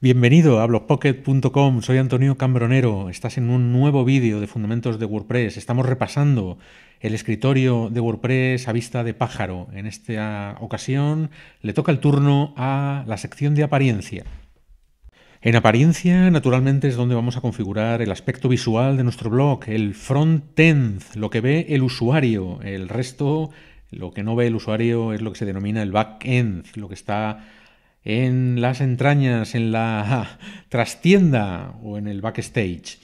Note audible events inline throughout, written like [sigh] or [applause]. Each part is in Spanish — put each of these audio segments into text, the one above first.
Bienvenido a blogpocket.com, soy Antonio Cambronero, estás en un nuevo vídeo de Fundamentos de WordPress, estamos repasando el escritorio de WordPress a vista de pájaro. En esta ocasión le toca el turno a la sección de apariencia. En apariencia, naturalmente, es donde vamos a configurar el aspecto visual de nuestro blog, el front-end, lo que ve el usuario, el resto lo que no ve el usuario es lo que se denomina el back-end, lo que está en las entrañas, en la [laughs] trastienda o en el backstage.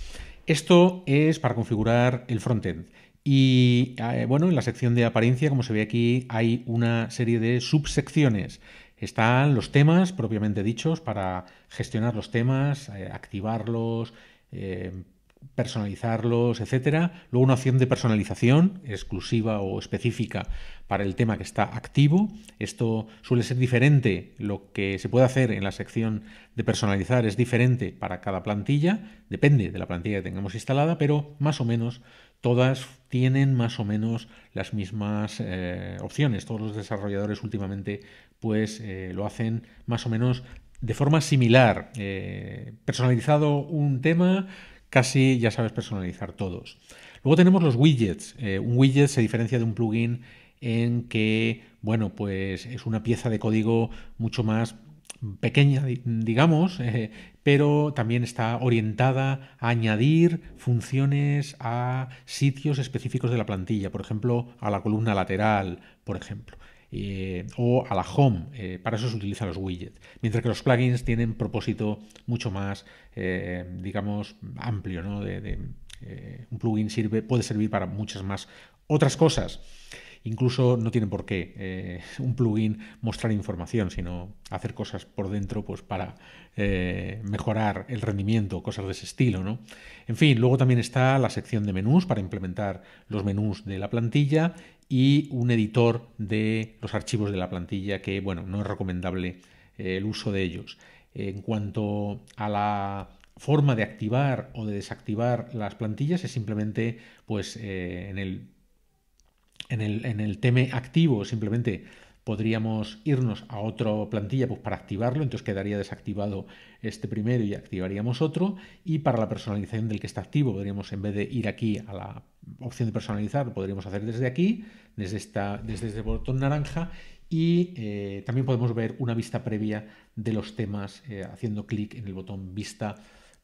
Esto es para configurar el frontend. Y eh, bueno, en la sección de apariencia, como se ve aquí, hay una serie de subsecciones. Están los temas propiamente dichos para gestionar los temas, eh, activarlos, eh, personalizarlos, etcétera. Luego una opción de personalización exclusiva o específica para el tema que está activo. Esto suele ser diferente, lo que se puede hacer en la sección de personalizar es diferente para cada plantilla, depende de la plantilla que tengamos instalada, pero más o menos todas tienen más o menos las mismas eh, opciones. Todos los desarrolladores últimamente pues eh, lo hacen más o menos de forma similar. Eh, personalizado un tema, casi, ya sabes, personalizar todos. Luego tenemos los widgets. Eh, un widget se diferencia de un plugin en que, bueno, pues es una pieza de código mucho más pequeña, digamos, [laughs] eh, pero también está orientada a añadir funciones a sitios específicos de la plantilla, por ejemplo, a la columna lateral, por ejemplo. Eh, o a la home. Eh, para eso se utilizan los widgets. Mientras que los plugins tienen propósito mucho más, eh, digamos, amplio. ¿no? de, un plugin sirve, puede servir para muchas más otras cosas. Incluso no tiene por qué eh, un plugin mostrar información, sino hacer cosas por dentro pues, para eh, mejorar el rendimiento, cosas de ese estilo. ¿no? En fin, luego también está la sección de menús para implementar los menús de la plantilla y un editor de los archivos de la plantilla que, bueno, no es recomendable eh, el uso de ellos. En cuanto a la forma de activar o de desactivar las plantillas es simplemente pues en el en el, en el activo simplemente podríamos irnos a otra plantilla pues, para activarlo, entonces quedaría desactivado este primero y activaríamos otro. Y para la personalización del que está activo, podríamos, en vez de ir aquí a la opción de personalizar, lo podríamos hacer desde aquí, desde, esta, desde este botón naranja. Y eh, también podemos ver una vista previa de los temas eh, haciendo clic en el botón vista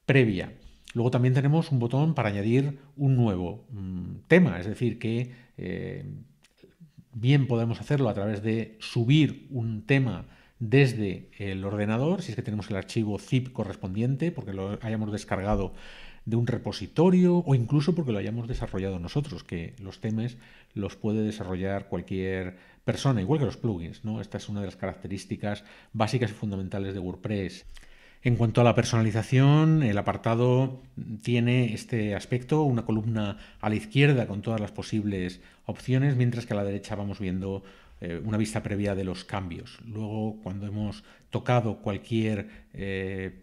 previa. Luego también tenemos un botón para añadir un nuevo mm, tema, es decir, que eh, bien podemos hacerlo a través de subir un tema desde el ordenador, si es que tenemos el archivo zip correspondiente, porque lo hayamos descargado de un repositorio o incluso porque lo hayamos desarrollado nosotros, que los temas los puede desarrollar cualquier persona, igual que los plugins. ¿no? Esta es una de las características básicas y fundamentales de WordPress. En cuanto a la personalización, el apartado tiene este aspecto, una columna a la izquierda con todas las posibles opciones, mientras que a la derecha vamos viendo eh, una vista previa de los cambios. Luego, cuando hemos tocado cualquier eh,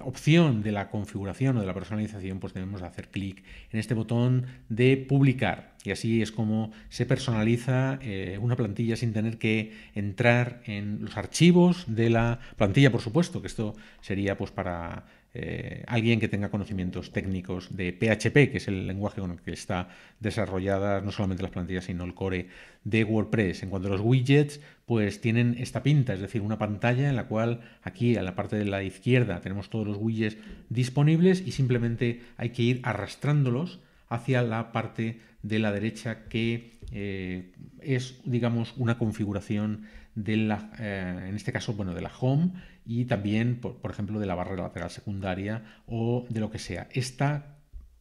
opción de la configuración o de la personalización, pues debemos hacer clic en este botón de publicar. Y así es como se personaliza eh, una plantilla sin tener que entrar en los archivos de la plantilla, por supuesto, que esto sería pues para eh, alguien que tenga conocimientos técnicos de PHP, que es el lenguaje con el que está desarrollada no solamente las plantillas, sino el core de WordPress. En cuanto a los widgets, pues tienen esta pinta, es decir, una pantalla en la cual aquí a la parte de la izquierda tenemos todos los widgets disponibles y simplemente hay que ir arrastrándolos hacia la parte de la derecha que eh, es, digamos, una configuración de la, eh, en este caso, bueno, de la home y también, por, ejemplo, de la barra lateral secundaria o de lo que sea. Esta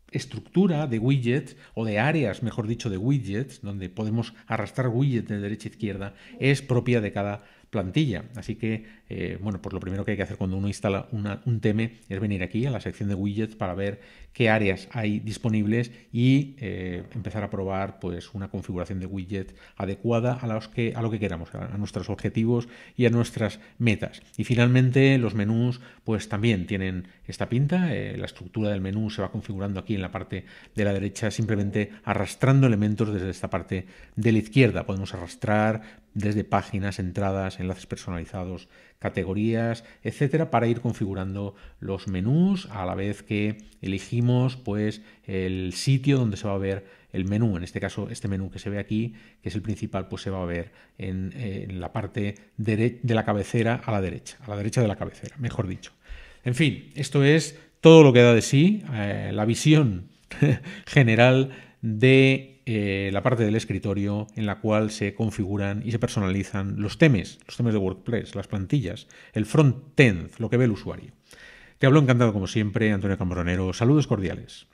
estructura de widgets o de áreas, mejor dicho, de widgets, donde podemos arrastrar widgets de derecha a izquierda, es propia de cada plantilla. Así que, eh, bueno, pues lo primero que hay que hacer cuando uno instala un tema es venir aquí a la sección de widgets para ver qué áreas hay disponibles y eh, empezar a probar pues, una configuración de widget adecuada a, los que, a lo que queramos, a, nuestros objetivos y a nuestras metas. Y finalmente, los menús pues también tienen esta pinta. Eh, la estructura del menú se va configurando aquí en la parte de la derecha simplemente arrastrando elementos desde esta parte de la izquierda. Podemos arrastrar, desde páginas, entradas, enlaces personalizados, categorías, etcétera, para ir configurando los menús a la vez que elegimos pues el sitio donde se va a ver el menú. En este caso, este menú que se ve aquí, que es el principal, pues se va a ver en, la parte de la cabecera a la derecha, a la derecha de la cabecera, mejor dicho. En fin, esto es todo lo que da de sí, eh, la visión [laughs] general de eh, la parte del escritorio en la cual se configuran y se personalizan los temas, los temas de WordPress, las plantillas, el front-end, lo que ve el usuario. Te hablo encantado como siempre, Antonio Cambronero. Saludos cordiales.